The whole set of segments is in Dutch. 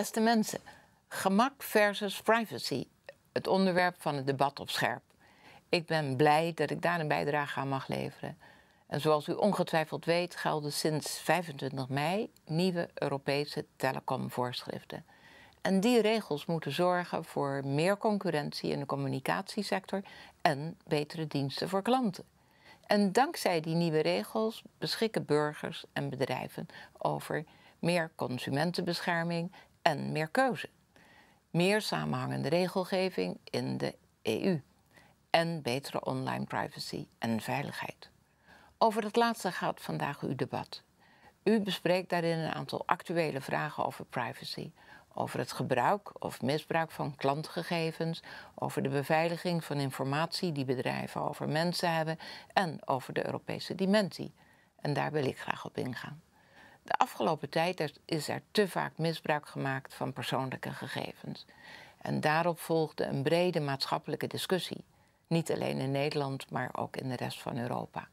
Beste mensen, gemak versus privacy. Het onderwerp van het debat op scherp. Ik ben blij dat ik daar een bijdrage aan mag leveren. En zoals u ongetwijfeld weet, gelden sinds 25 mei nieuwe Europese telecomvoorschriften. En die regels moeten zorgen voor meer concurrentie in de communicatiesector en betere diensten voor klanten. En dankzij die nieuwe regels beschikken burgers en bedrijven over meer consumentenbescherming en meer keuze. Meer samenhangende regelgeving in de EU en betere online privacy en veiligheid. Over dat laatste gaat vandaag uw debat. U bespreekt daarin een aantal actuele vragen over privacy, over het gebruik of misbruik van klantgegevens, over de beveiliging van informatie die bedrijven over mensen hebben en over de Europese dimensie. En daar wil ik graag op ingaan. De afgelopen tijd is er te vaak misbruik gemaakt van persoonlijke gegevens. En daarop volgde een brede maatschappelijke discussie. Niet alleen in Nederland, maar ook in de rest van Europa.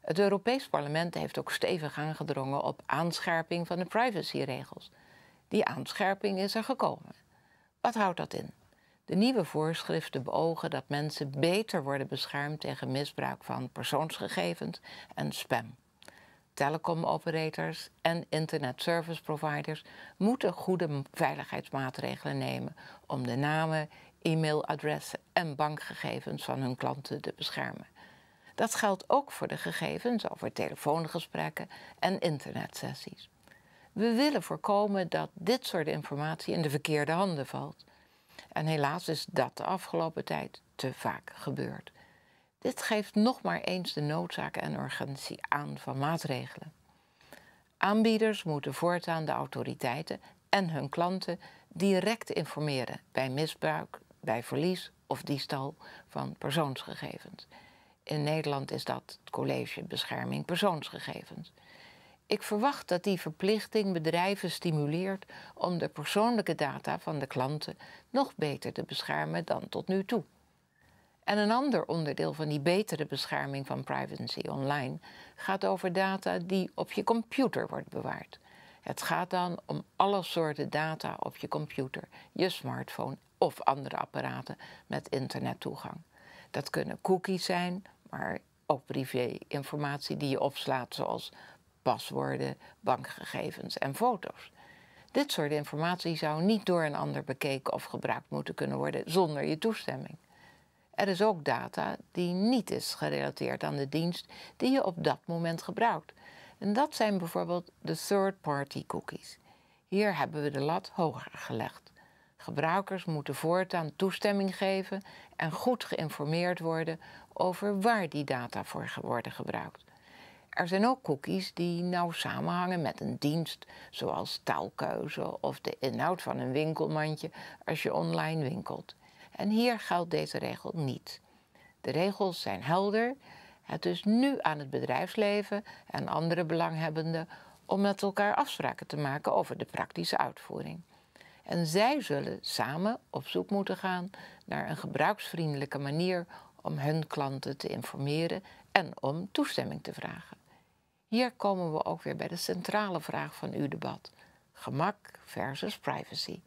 Het Europees Parlement heeft ook stevig aangedrongen op aanscherping van de privacyregels. Die aanscherping is er gekomen. Wat houdt dat in? De nieuwe voorschriften beogen dat mensen beter worden beschermd tegen misbruik van persoonsgegevens en spam telecom operators en internet service providers moeten goede veiligheidsmaatregelen nemen om de namen, e-mailadressen en bankgegevens van hun klanten te beschermen. Dat geldt ook voor de gegevens over telefoongesprekken en internetsessies. We willen voorkomen dat dit soort informatie in de verkeerde handen valt. En helaas is dat de afgelopen tijd te vaak gebeurd. Dit geeft nog maar eens de noodzaak en urgentie aan van maatregelen. Aanbieders moeten voortaan de autoriteiten en hun klanten direct informeren bij misbruik, bij verlies of diefstal van persoonsgegevens. In Nederland is dat het College Bescherming Persoonsgegevens. Ik verwacht dat die verplichting bedrijven stimuleert om de persoonlijke data van de klanten nog beter te beschermen dan tot nu toe. En een ander onderdeel van die betere bescherming van privacy online gaat over data die op je computer wordt bewaard. Het gaat dan om alle soorten data op je computer, je smartphone of andere apparaten met internettoegang. Dat kunnen cookies zijn, maar ook privé-informatie die je opslaat, zoals paswoorden, bankgegevens en foto's. Dit soort informatie zou niet door een ander bekeken of gebruikt moeten kunnen worden zonder je toestemming er is ook data die niet is gerelateerd aan de dienst die je op dat moment gebruikt. En dat zijn bijvoorbeeld de third-party cookies. Hier hebben we de lat hoger gelegd. Gebruikers moeten voortaan toestemming geven en goed geïnformeerd worden over waar die data voor worden gebruikt. Er zijn ook cookies die nauw samenhangen met een dienst, zoals taalkeuze of de inhoud van een winkelmandje als je online winkelt. En hier geldt deze regel niet. De regels zijn helder. Het is nu aan het bedrijfsleven en andere belanghebbenden om met elkaar afspraken te maken over de praktische uitvoering. En zij zullen samen op zoek moeten gaan naar een gebruiksvriendelijke manier om hun klanten te informeren en om toestemming te vragen. Hier komen we ook weer bij de centrale vraag van uw debat: gemak versus privacy.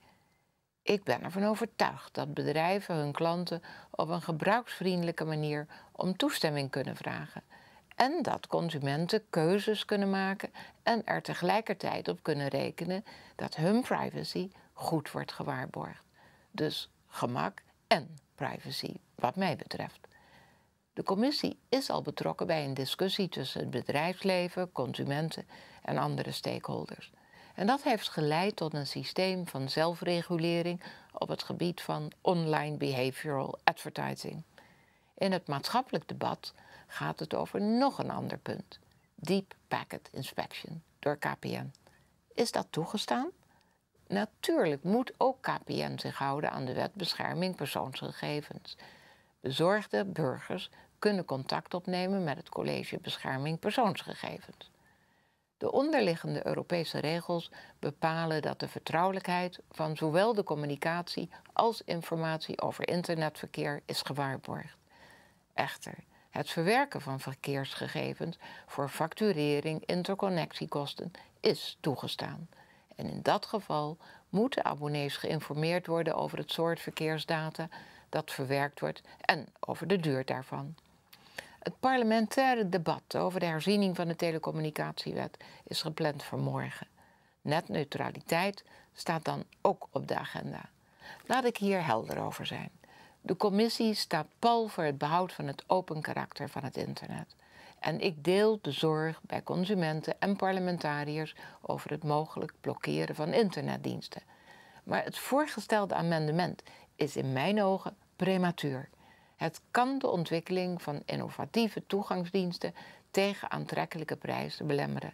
Ik ben ervan overtuigd dat bedrijven hun klanten op een gebruiksvriendelijke manier om toestemming kunnen vragen. En dat consumenten keuzes kunnen maken en er tegelijkertijd op kunnen rekenen dat hun privacy goed wordt gewaarborgd. Dus gemak en privacy, wat mij betreft. De commissie is al betrokken bij een discussie tussen het bedrijfsleven, consumenten en andere stakeholders. En dat heeft geleid tot een systeem van zelfregulering op het gebied van online behavioral advertising. In het maatschappelijk debat gaat het over nog een ander punt: Deep Packet Inspection door KPN. Is dat toegestaan? Natuurlijk moet ook KPN zich houden aan de wet bescherming persoonsgegevens. Bezorgde burgers kunnen contact opnemen met het college bescherming persoonsgegevens. De onderliggende Europese regels bepalen dat de vertrouwelijkheid van zowel de communicatie als informatie over internetverkeer is gewaarborgd. Echter, het verwerken van verkeersgegevens voor facturering, interconnectiekosten is toegestaan. En in dat geval moeten abonnees geïnformeerd worden over het soort verkeersdata dat verwerkt wordt en over de duur daarvan. Het parlementaire debat over de herziening van de telecommunicatiewet is gepland voor morgen. Netneutraliteit staat dan ook op de agenda. Laat ik hier helder over zijn. De commissie staat pal voor het behoud van het open karakter van het internet. En ik deel de zorg bij consumenten en parlementariërs over het mogelijk blokkeren van internetdiensten. Maar het voorgestelde amendement is in mijn ogen prematuur. Het kan de ontwikkeling van innovatieve toegangsdiensten tegen aantrekkelijke prijzen belemmeren.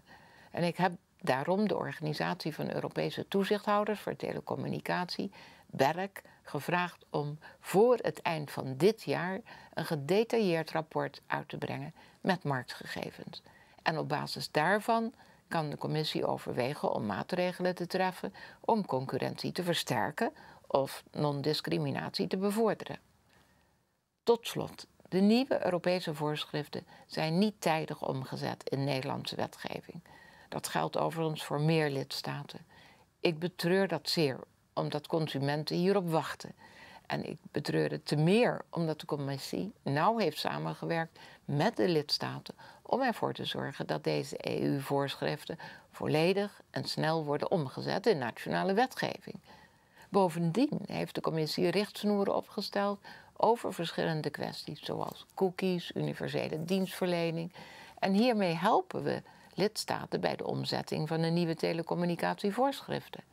En ik heb daarom de organisatie van Europese toezichthouders voor telecommunicatie, BEREC, gevraagd om voor het eind van dit jaar een gedetailleerd rapport uit te brengen met marktgegevens. En op basis daarvan kan de commissie overwegen om maatregelen te treffen om concurrentie te versterken of non-discriminatie te bevorderen. Tot slot, de nieuwe Europese voorschriften zijn niet tijdig omgezet in Nederlandse wetgeving. Dat geldt overigens voor meer lidstaten. Ik betreur dat zeer, omdat consumenten hierop wachten. En ik betreur het te meer omdat de Commissie nauw heeft samengewerkt met de lidstaten om ervoor te zorgen dat deze EU-voorschriften volledig en snel worden omgezet in nationale wetgeving. Bovendien heeft de Commissie richtsnoeren opgesteld over verschillende kwesties, zoals cookies, universele dienstverlening. En hiermee helpen we lidstaten bij de omzetting van de nieuwe telecommunicatievoorschriften.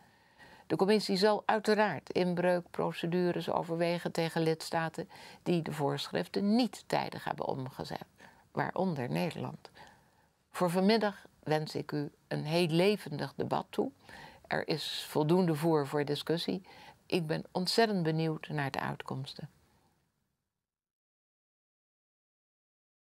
De commissie zal uiteraard inbreukprocedures overwegen tegen lidstaten die de voorschriften niet tijdig hebben omgezet, waaronder Nederland. Voor vanmiddag wens ik u een heel levendig debat toe. Er is voldoende voer voor discussie. Ik ben ontzettend benieuwd naar de uitkomsten.